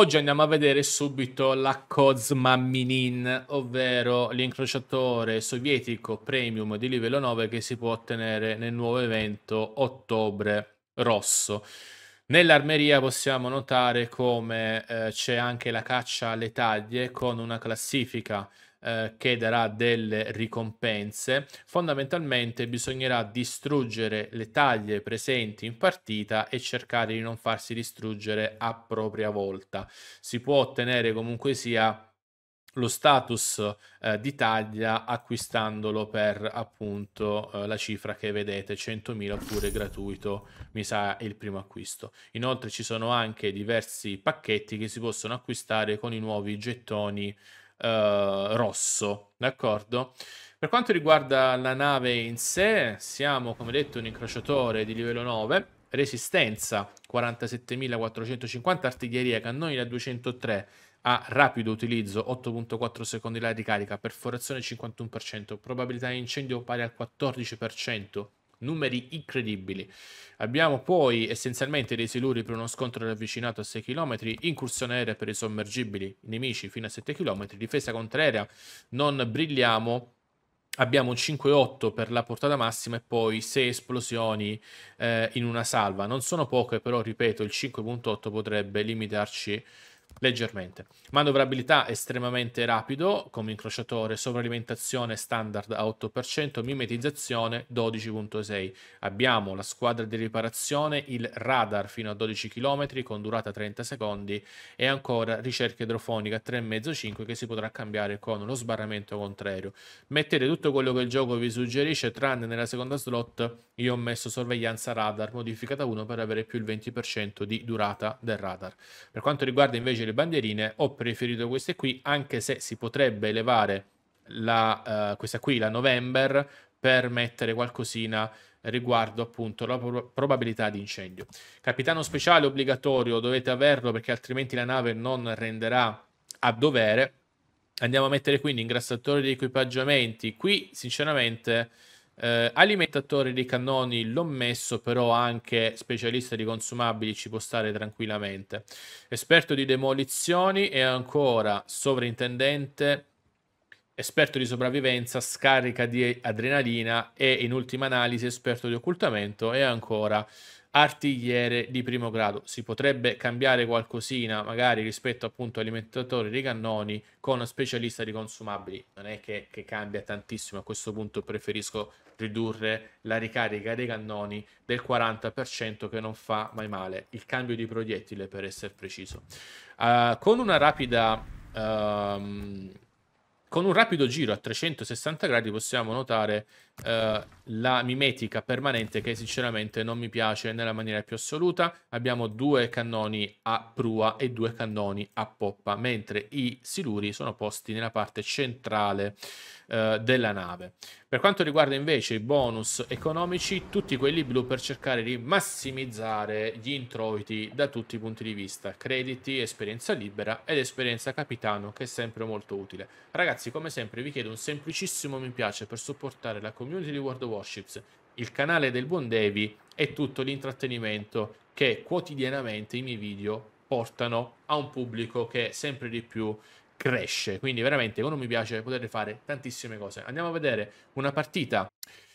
Oggi andiamo a vedere subito la Kozma Minin, ovvero l'incrociatore sovietico premium di livello 9 che si può ottenere nel nuovo evento Ottobre Rosso. Nell'armeria possiamo notare come eh, c'è anche la caccia alle taglie con una classifica eh, che darà delle ricompense, fondamentalmente bisognerà distruggere le taglie presenti in partita e cercare di non farsi distruggere a propria volta. Si può ottenere comunque sia lo status eh, di taglia acquistandolo per appunto eh, la cifra che vedete 100.000 oppure gratuito mi sa il primo acquisto inoltre ci sono anche diversi pacchetti che si possono acquistare con i nuovi gettoni eh, rosso, d'accordo? Per quanto riguarda la nave in sé, siamo come detto un incrociatore di livello 9, resistenza 47.450, artiglieria cannoni da 203 a rapido utilizzo 8.4 secondi la ricarica, perforazione 51%, probabilità di incendio pari al 14%, numeri incredibili. Abbiamo poi essenzialmente dei siluri per uno scontro ravvicinato a 6 km, incursione aerea per i sommergibili nemici fino a 7 km, difesa contraerea, non brilliamo, abbiamo un 5-8 per la portata massima e poi 6 esplosioni eh, in una salva. Non sono poche, però ripeto, il 5.8 potrebbe limitarci leggermente. Manovrabilità estremamente rapido come incrociatore, sovralimentazione standard a 8%, mimetizzazione 12.6. Abbiamo la squadra di riparazione, il radar fino a 12 km con durata 30 secondi e ancora ricerca idrofonica 3,5-5 che si potrà cambiare con lo sbarramento contrario. Mettete tutto quello che il gioco vi suggerisce tranne nella seconda slot io ho messo sorveglianza radar modificata 1 per avere più il 20% di durata del radar. Per quanto riguarda invece invece le bandierine ho preferito queste qui, anche se si potrebbe elevare la, uh, questa qui, la November, per mettere qualcosina riguardo appunto la pro- probabilità di incendio. Capitano speciale obbligatorio dovete averlo perché altrimenti la nave non renderà a dovere. Andiamo a mettere quindi ingrassatore di equipaggiamenti. Qui sinceramente eh, alimentatore dei cannoni l'ho messo, però anche specialista di consumabili ci può stare tranquillamente. Esperto di demolizioni e ancora sovrintendente, esperto di sopravvivenza, scarica di adrenalina e in ultima analisi esperto di occultamento e ancora artigliere di primo grado. Si potrebbe cambiare qualcosina, magari rispetto appunto alimentatore dei cannoni con specialista di consumabili. Non è che, che, cambia tantissimo, a questo punto preferisco ridurre la ricarica dei cannoni del 40% che non fa mai male. Il cambio di proiettile per essere preciso. Uh, con una rapida... Uh, con un rapido giro a 360 gradi possiamo notare eh, la mimetica permanente che sinceramente non mi piace nella maniera più assoluta. Abbiamo due cannoni a prua e due cannoni a poppa, mentre i siluri sono posti nella parte centrale eh, della nave. Per quanto riguarda invece i bonus economici, tutti quelli blu per cercare di massimizzare gli introiti da tutti i punti di vista, crediti, esperienza libera ed esperienza capitano che è sempre molto utile. Ragazzi, come sempre vi chiedo un semplicissimo mi piace per supportare la community di World of Warships, il canale del Buon Devi e tutto l'intrattenimento che quotidianamente i miei video portano a un pubblico che sempre di più cresce. Quindi veramente con mi piace poter fare tantissime cose. Andiamo a vedere una partita.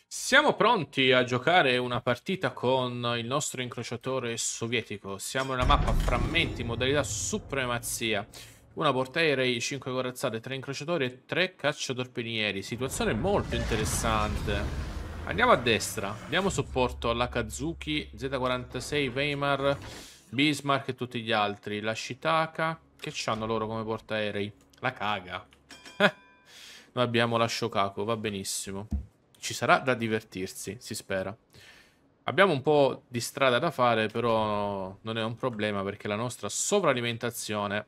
Siamo pronti a giocare una partita con il nostro incrociatore sovietico. Siamo in una mappa frammenti, modalità supremazia. Una portaerei, 5 corazzate, 3 incrociatori e 3 cacciatorpinieri. Situazione molto interessante. Andiamo a destra. Diamo supporto alla Kazuki, Z46, Weimar, Bismarck e tutti gli altri. La Shitaka. Che hanno loro come portaerei? La caga. Eh. Noi abbiamo la Shokako, va benissimo. Ci sarà da divertirsi, si spera. Abbiamo un po' di strada da fare, però non è un problema perché la nostra sovralimentazione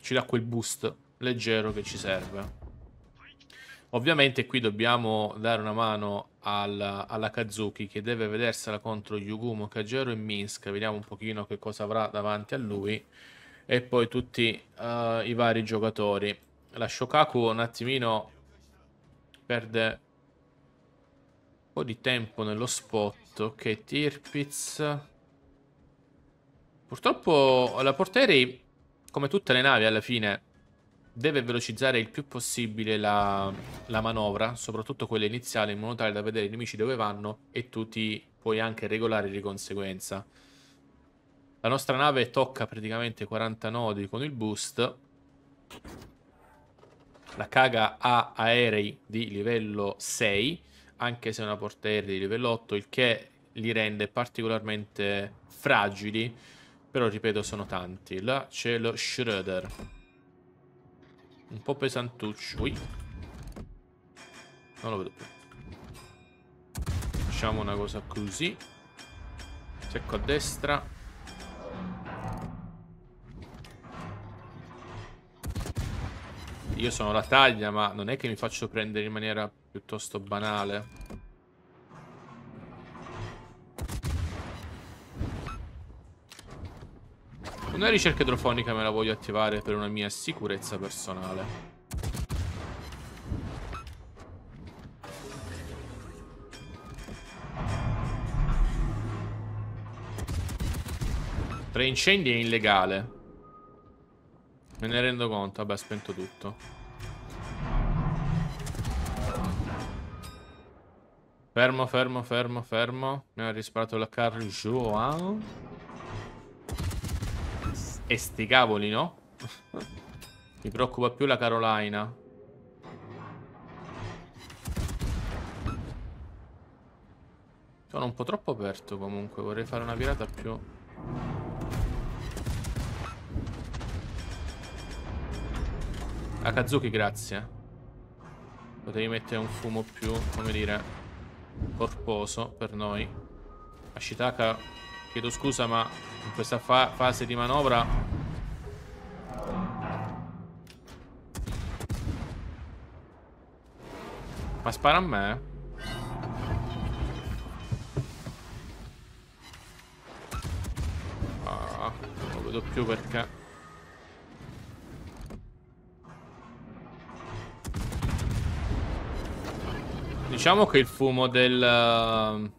ci dà quel boost leggero che ci serve. Ovviamente qui dobbiamo dare una mano alla, alla Kazuki che deve vedersela contro Yugumo, Kajero e Minsk. Vediamo un pochino che cosa avrà davanti a lui e poi tutti uh, i vari giocatori. La Shokaku un attimino perde un po' di tempo nello spot. Ok, Tirpitz. Purtroppo la Porteri, come tutte le navi alla fine, deve velocizzare il più possibile la, la manovra, soprattutto quella iniziale, in modo tale da vedere i nemici dove vanno e tu ti puoi anche regolare di conseguenza. La nostra nave tocca praticamente 40 nodi con il boost. La caga ha aerei di livello 6, anche se è una portaerei di livello 8, il che li rende particolarmente fragili. Però, ripeto, sono tanti. Là c'è lo Schroeder. Un po' pesantuccio. Ui. Non lo vedo più. Facciamo una cosa così. Secco a destra. Io sono la taglia, ma non è che mi faccio prendere in maniera piuttosto banale. Una ricerca idrofonica me la voglio attivare per una mia sicurezza personale. Tre incendi è illegale. Me ne rendo conto, vabbè, ha spento tutto. Fermo, fermo, fermo, fermo. Mi ha risparmiato la Carl Joao. E sti cavoli, no? Mi preoccupa più la Carolina. Sono un po' troppo aperto comunque, vorrei fare una virata più... Akazuki, grazie. Potevi mettere un fumo più, come dire, corposo per noi. Ashitaka, chiedo scusa, ma in questa fa fase di manovra... Ma spara a me? Ah, non lo vedo più perché... Diciamo che il fumo del... Ehm,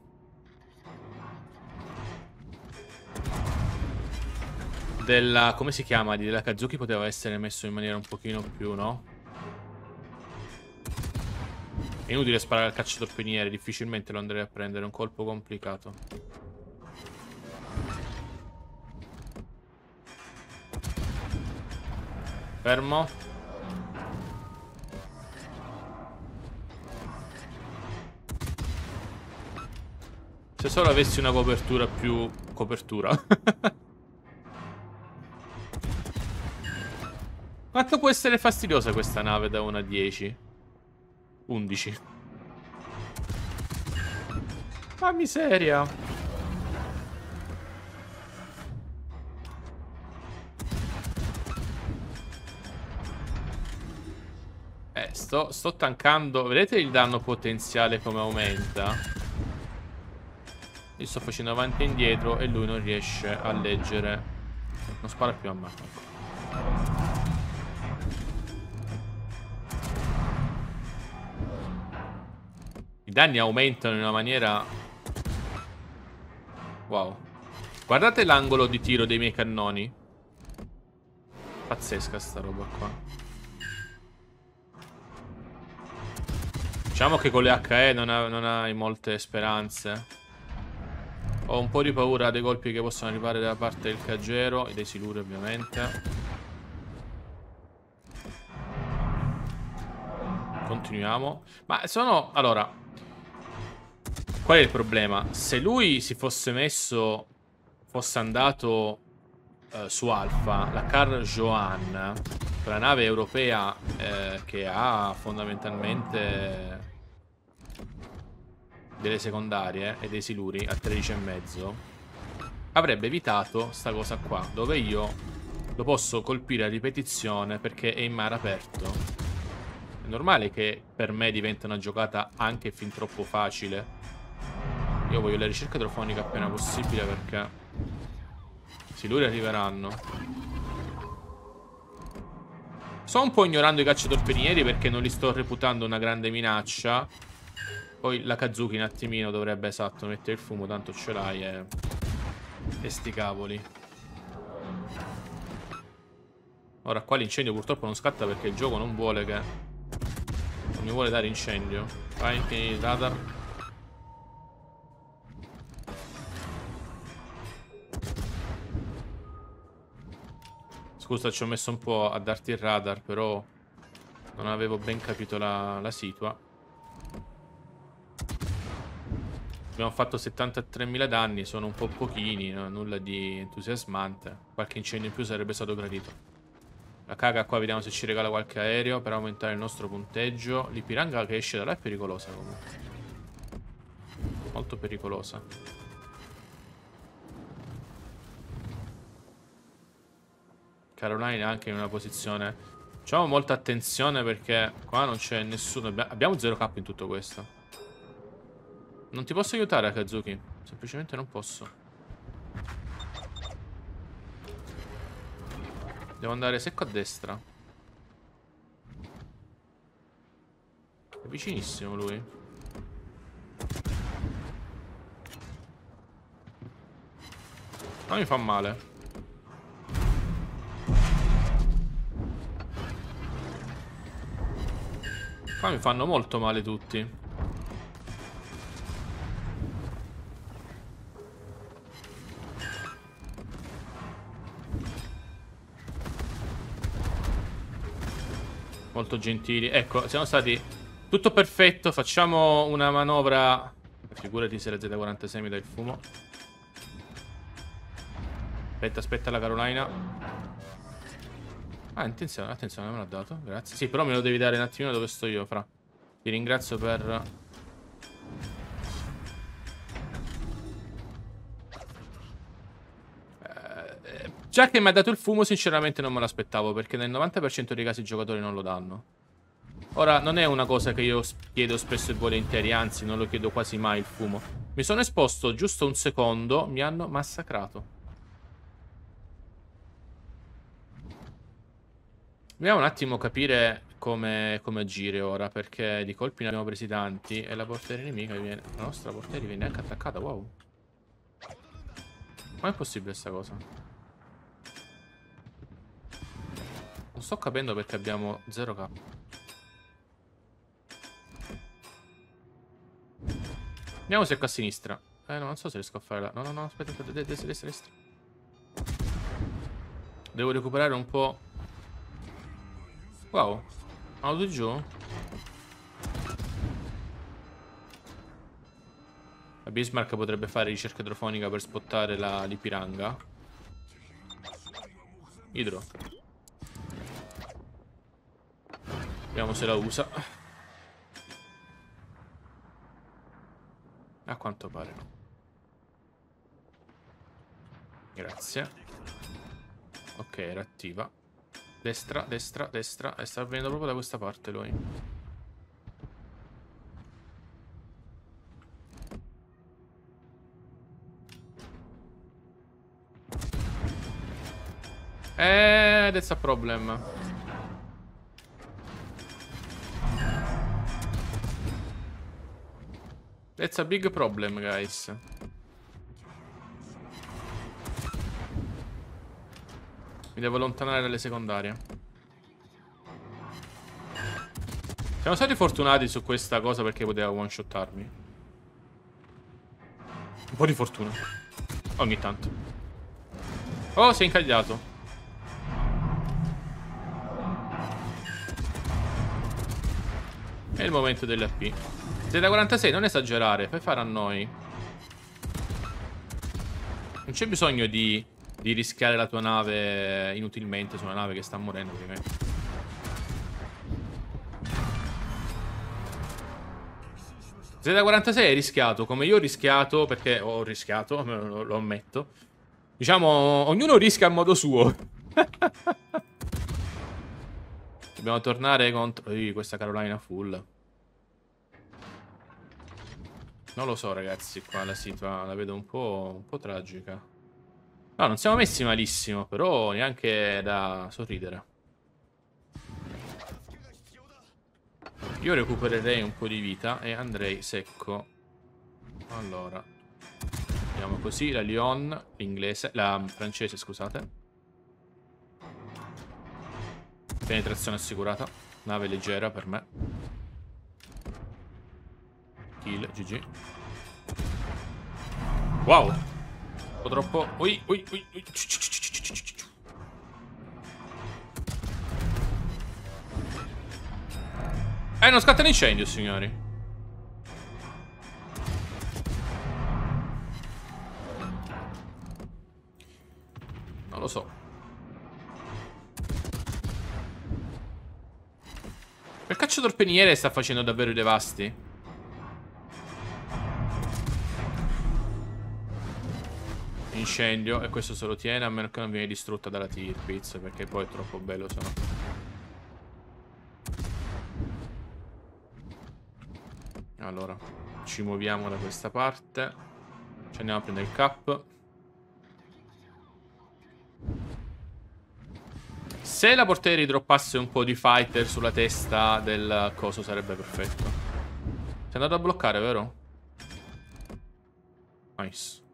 della... come si chiama? della Kazuki poteva essere messo in maniera un pochino più, no? È inutile sparare al cacciatorpiniere, difficilmente lo andrei a prendere, è un colpo complicato. Fermo. Cioè, se solo avessi una copertura più... Copertura. Quanto può essere fastidiosa questa nave da 1 a 10? 11. Ma miseria. Eh, sto, sto tankando. Vedete il danno potenziale come aumenta? Io sto facendo avanti e indietro e lui non riesce a leggere. Non spara più a me. I danni aumentano in una maniera... Wow. Guardate l'angolo di tiro dei miei cannoni. Pazzesca sta roba qua. Diciamo che con le HE non hai molte speranze. Ho un po' di paura dei colpi che possono arrivare da parte del Cagero e dei Siluri ovviamente. Continuiamo. Ma sono... Allora... Qual è il problema? Se lui si fosse messo... Fosse andato eh, su Alfa, la Car Joan, La nave europea eh, che ha fondamentalmente delle secondarie e dei siluri a 13,5 avrebbe evitato sta cosa qua, dove io lo posso colpire a ripetizione perché è in mare aperto. È normale che per me diventa una giocata anche fin troppo facile. Io voglio la ricerca idrofonica appena possibile perché i siluri arriveranno. Sto un po' ignorando i cacciatorpedinieri perché non li sto reputando una grande minaccia poi la Kazuki un attimino dovrebbe esatto mettere il fumo, tanto ce l'hai e... Eh. e sti cavoli. Ora qua l'incendio purtroppo non scatta perché il gioco non vuole che... Non mi vuole dare incendio. Vai, tieni il radar. Scusa, ci ho messo un po' a darti il radar, però non avevo ben capito la, la situa. Abbiamo fatto 73.000 danni, sono un po' pochini, no? nulla di entusiasmante. Qualche incendio in più sarebbe stato gradito. La caga qua vediamo se ci regala qualche aereo per aumentare il nostro punteggio. L'Ipiranga che esce da là è pericolosa comunque. Molto pericolosa. Caroline è anche in una posizione... Facciamo molta attenzione perché qua non c'è nessuno... Abbiamo 0k in tutto questo. Non ti posso aiutare, Kazuki. Semplicemente non posso. Devo andare secco a destra. È vicinissimo lui. Ma mi fa male. Qua mi fanno molto male tutti. Molto gentili. Ecco, siamo stati tutto perfetto. Facciamo una manovra. Figurati se la Z46 mi dà il fumo. Aspetta, aspetta la Carolina. Ah, attenzione, attenzione, me l'ha dato. Grazie. Sì, però me lo devi dare un attimino dove sto io, fra. Vi ringrazio per Già che mi ha dato il fumo, sinceramente non me l'aspettavo, perché nel 90% dei casi i giocatori non lo danno. Ora, non è una cosa che io chiedo spesso e volentieri, anzi, non lo chiedo quasi mai il fumo. Mi sono esposto giusto un secondo, mi hanno massacrato. Dobbiamo un attimo capire come, come, agire ora, perché di colpi ne abbiamo presi tanti e la portiera nemica viene... La nostra portiera viene anche attaccata, wow. Ma è possibile questa cosa? Non sto capendo perché abbiamo 0k. Andiamo qua a sinistra. Eh, no, non so se riesco a fare la... No, no, no, aspetta, aspetta, destra, destra, destra. Devo recuperare un po'. Wow. Auto giù. La Bismarck potrebbe fare ricerca idrofonica per spottare la lipiranga. Idro. Vediamo se la usa. A quanto pare no. Grazie. Ok, era attiva. Destra, destra, destra. E eh, sta venendo proprio da questa parte lui. Eh, that's a problem. That's a big problem, guys. Mi devo allontanare dalle secondarie. Siamo stati fortunati su questa cosa perché poteva one-shottarmi. Un po' di fortuna. Ogni tanto. Oh, si è incagliato. È il momento dell'AP. Z46, non esagerare, fai fare a noi. Non c'è bisogno di, di, rischiare la tua nave inutilmente su una nave che sta morendo di me. Z46 è rischiato, come io ho rischiato, perché ho rischiato, lo, lo ammetto. Diciamo, ognuno rischia a modo suo. Dobbiamo tornare contro... Ehi, questa Carolina full. Non lo so ragazzi, qua la situazione la vedo un po', un po' tragica. No, non siamo messi malissimo, però neanche da sorridere. Io recupererei un po' di vita e andrei secco. Allora. Andiamo così, la Lyon, l'inglese, la francese, scusate. Penetrazione assicurata. Nave leggera per me kill, GG. Wow. Un po' troppo... Ui, ui, ui, ui. Eh, non scatta l'incendio, signori. Non lo so. Quel cacciatorpeniere sta facendo davvero i devasti. incendio e questo se lo tiene a meno che non viene distrutta dalla Tirpitz perché poi è troppo bello sennò. Allora, ci muoviamo da questa parte. Ci andiamo a prendere il cap. Se la portiera ridroppasse un po' di fighter sulla testa del coso sarebbe perfetto. Si è andato a bloccare, vero? Nice.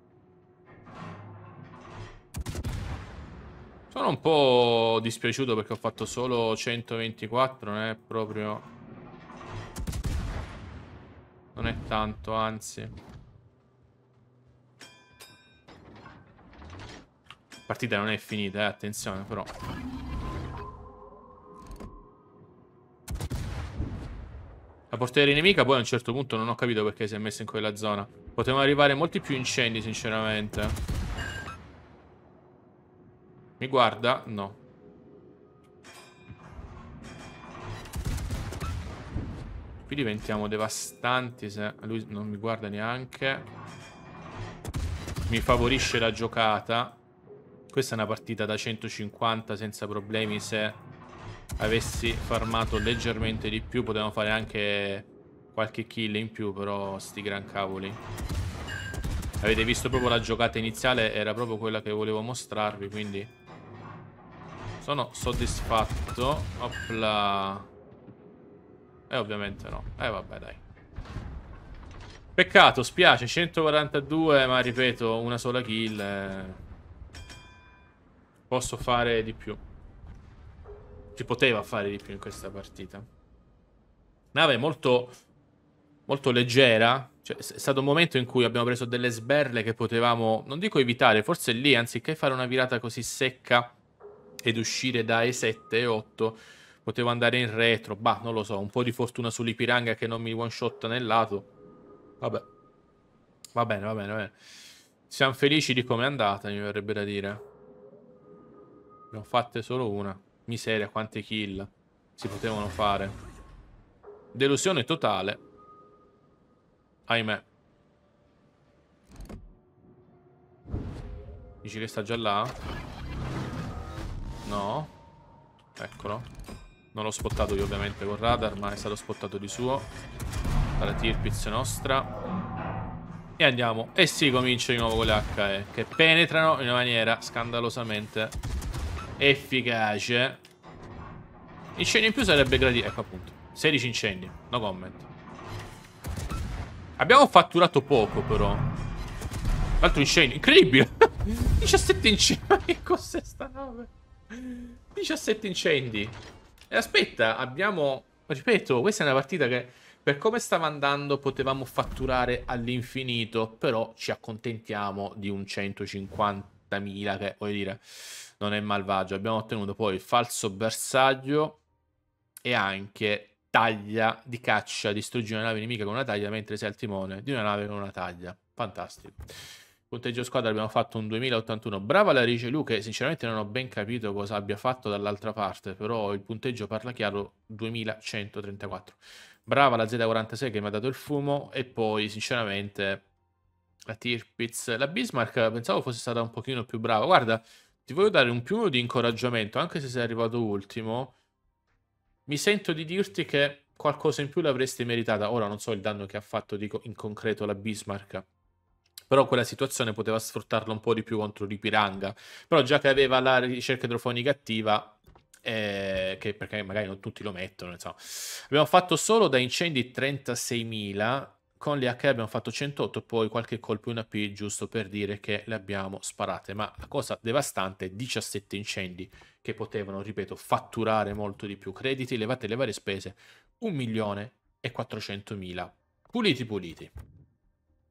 Sono un po' dispiaciuto perché ho fatto solo 124, non è proprio... Non è tanto, anzi. La partita non è finita, eh, attenzione però. La portiera nemica poi a un certo punto non ho capito perché si è messa in quella zona. Potevano arrivare molti più incendi, sinceramente. Mi guarda? No. Qui diventiamo devastanti se lui non mi guarda neanche. Mi favorisce la giocata. Questa è una partita da 150 senza problemi se avessi farmato leggermente di più potevamo fare anche qualche kill in più però sti gran cavoli avete visto proprio la giocata iniziale era proprio quella che volevo mostrarvi quindi sono soddisfatto. Opla. E eh, ovviamente no. Eh vabbè dai. Peccato, spiace, 142, ma ripeto, una sola kill. Eh... Posso fare di più. Si poteva fare di più in questa partita. Nave molto, molto leggera. Cioè, è stato un momento in cui abbiamo preso delle sberle che potevamo, non dico evitare, forse lì, anziché fare una virata così secca, ed uscire da e 7 e 8 potevo andare in retro, bah, non lo so, un po' di fortuna sull'Ipiranga che non mi one shot nel lato. Vabbè. Va bene, va bene, va bene. Siamo felici di come è andata, mi verrebbe da dire. Ne ho fatte solo una. Miseria, quante kill si potevano fare. Delusione totale. Ahimè. Dici che sta già là? No. Eccolo. Non l'ho spottato io ovviamente con radar, ma è stato spottato di suo. Dalla Tirpiz nostra. E andiamo. E si comincia di nuovo con le HE, che penetrano in una maniera scandalosamente efficace. Incendio in più sarebbe gradito. Ecco appunto. 16 incendi. No comment. Abbiamo fatturato poco però. Altro incendio. Incredibile. 17 incendi. Ma che cos'è sta nave? 17 incendi. E aspetta, abbiamo... Ripeto, questa è una partita che per come stava andando potevamo fatturare all'infinito, però ci accontentiamo di un 150.000 che, voglio dire, non è malvagio. Abbiamo ottenuto poi il falso bersaglio e anche taglia di caccia, distruggi una nave nemica con una taglia mentre sei al timone di una nave con una taglia. Fantastico. Punteggio squadra abbiamo fatto un 2081. Brava la Rice Luke, sinceramente non ho ben capito cosa abbia fatto dall'altra parte, però il punteggio parla chiaro 2134. Brava la Z46 che mi ha dato il fumo e poi sinceramente la Tirpitz. La Bismarck pensavo fosse stata un pochino più brava. Guarda, ti voglio dare un più di incoraggiamento, anche se sei arrivato ultimo. Mi sento di dirti che qualcosa in più l'avresti meritata. Ora non so il danno che ha fatto dico, in concreto la Bismarck però quella situazione poteva sfruttarlo un po' di più contro di Piranga. Però già che aveva la ricerca idrofonica attiva, eh, che perché magari non tutti lo mettono, insomma. abbiamo fatto solo da incendi 36.000 con le H abbiamo fatto 108 poi qualche colpo in AP giusto per dire che le abbiamo sparate ma la cosa devastante è 17 incendi che potevano ripeto fatturare molto di più crediti levate le varie spese 1.400.000, puliti puliti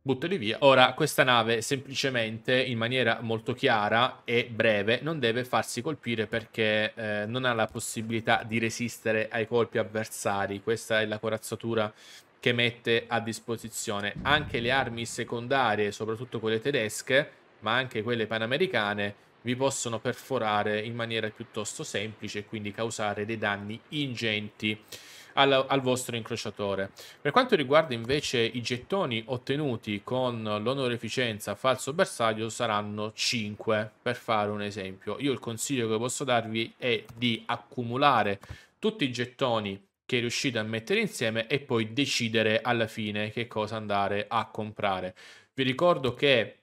buttali via. Ora, questa nave semplicemente, in maniera molto chiara e breve, non deve farsi colpire perché eh, non ha la possibilità di resistere ai colpi avversari. Questa è la corazzatura che mette a disposizione. Anche le armi secondarie, soprattutto quelle tedesche, ma anche quelle panamericane, vi possono perforare in maniera piuttosto semplice e quindi causare dei danni ingenti al, al vostro incrociatore. Per quanto riguarda invece i gettoni ottenuti con l'onoreficenza falso bersaglio saranno 5 per fare un esempio. Io il consiglio che posso darvi è di accumulare tutti i gettoni che riuscite a mettere insieme e poi decidere alla fine che cosa andare a comprare. Vi ricordo che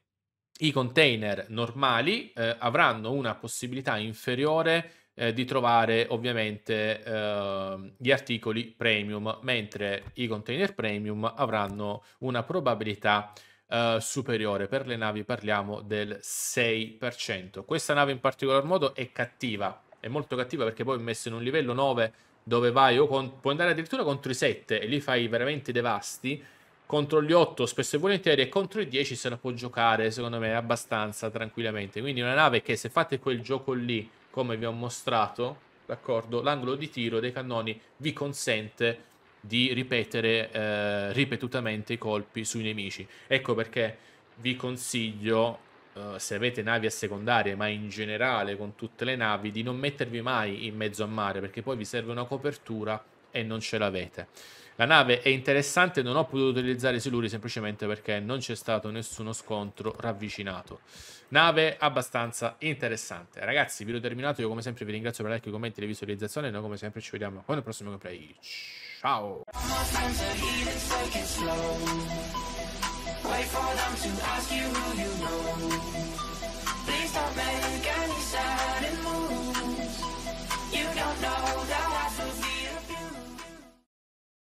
i container normali eh, avranno una possibilità inferiore eh, di trovare ovviamente eh, gli articoli premium, mentre i container premium avranno una probabilità eh, superiore. Per le navi parliamo del 6%. Questa nave in particolar modo è cattiva, è molto cattiva perché poi è messa in un livello 9 dove vai o con, puoi andare addirittura contro i 7 e lì fai veramente devasti contro gli 8 spesso e volentieri e contro i 10 se la può giocare secondo me abbastanza tranquillamente quindi una nave che se fate quel gioco lì come vi ho mostrato, d'accordo, l'angolo di tiro dei cannoni vi consente di ripetere eh, ripetutamente i colpi sui nemici. Ecco perché vi consiglio, eh, se avete navi a secondarie, ma in generale con tutte le navi, di non mettervi mai in mezzo a mare, perché poi vi serve una copertura e non ce l'avete. La nave è interessante, non ho potuto utilizzare i siluri semplicemente perché non c'è stato nessuno scontro ravvicinato. Nave abbastanza interessante. Ragazzi, video terminato, io come sempre vi ringrazio per like, i commenti, le visualizzazioni e noi come sempre ci vediamo con il prossimo gameplay. Ciao!